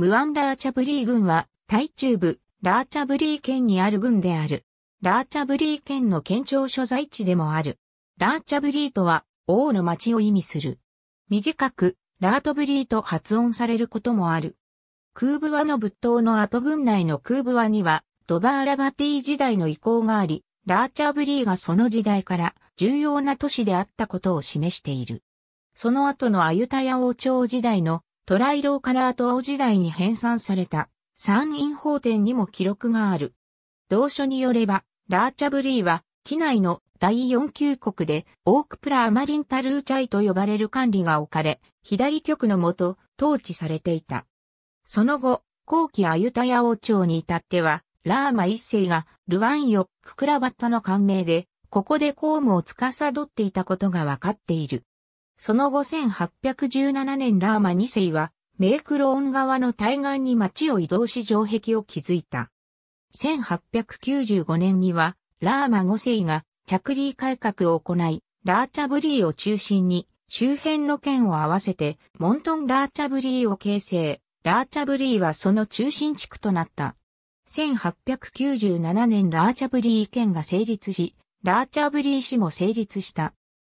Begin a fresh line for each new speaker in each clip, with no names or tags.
ムアンラーチャブリー軍は、タイ中部、ラーチャブリー県にある軍である。ラーチャブリー県の県庁所在地でもある。ラーチャブリーとは、王の町を意味する。短く、ラートブリーと発音されることもある。クーブワの仏塔の後軍内のクーブワには、ドバーラバティ時代の遺構があり、ラーチャブリーがその時代から重要な都市であったことを示している。その後のアユタヤ王朝時代のトライローラート王時代に編纂された山陰法典にも記録がある。同書によれば、ラーチャブリーは、機内の第4級国で、オークプラ・アマリンタルーチャイと呼ばれる管理が置かれ、左局のもと、統治されていた。その後、後期アユタヤ王朝に至っては、ラーマ一世が、ルワンヨ・ククラバッタの官名で、ここで公務を司っていたことがわかっている。その後1817年ラーマ2世は、メークローン側の対岸に町を移動し城壁を築いた。1895年には、ラーマ5世が着ー改革を行い、ラーチャブリーを中心に、周辺の県を合わせて、モントンラーチャブリーを形成。ラーチャブリーはその中心地区となった。1897年ラーチャブリー県が成立し、ラーチャブリー市も成立した。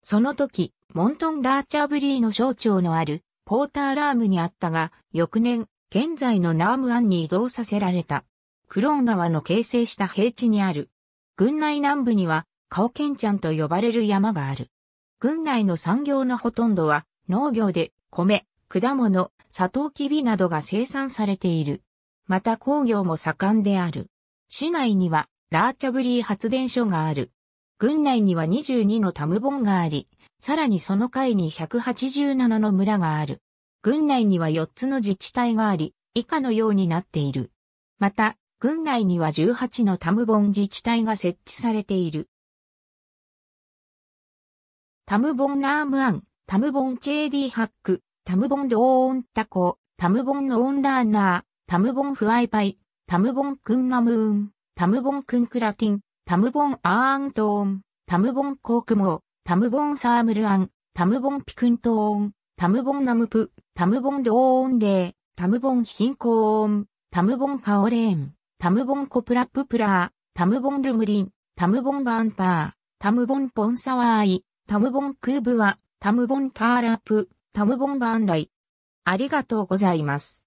その時、モントンラーチャーブリーの省庁のあるポーターラームにあったが、翌年、現在のナームアンに移動させられた。クローン川の形成した平地にある。軍内南部には、カオケンチャンと呼ばれる山がある。軍内の産業のほとんどは、農業で、米、果物、サトウキビなどが生産されている。また工業も盛んである。市内には、ラーチャブリー発電所がある。軍内には22のタムボンがあり、さらにその階に187の村がある。軍内には4つの自治体があり、以下のようになっている。また、軍内には18のタムボン自治体が設置されている。タムボンナームアン、タムボンチェーディハック、タムボンドオーンタコ、タムボンのオンラーナー、タムボンフワイパイ、タムボンクンナムーン、タムボンクンクラティン、タムボン・アーントーン、タムボン・コークモー、タムボン・サームルアン、タムボン・ピクントーン、タムボン・ナムプ、タムボン・ドーンレー、タムボン・ヒンコーン、タムボン・カオレーン、タムボン・コプラッププラー、タムボン・ルムリン、タムボン・バンパー、タムボン・ポンサワーイ、タムボン・クーブワ、タムボン・ターラップ、タムボン・バンライ。ありがとうございます。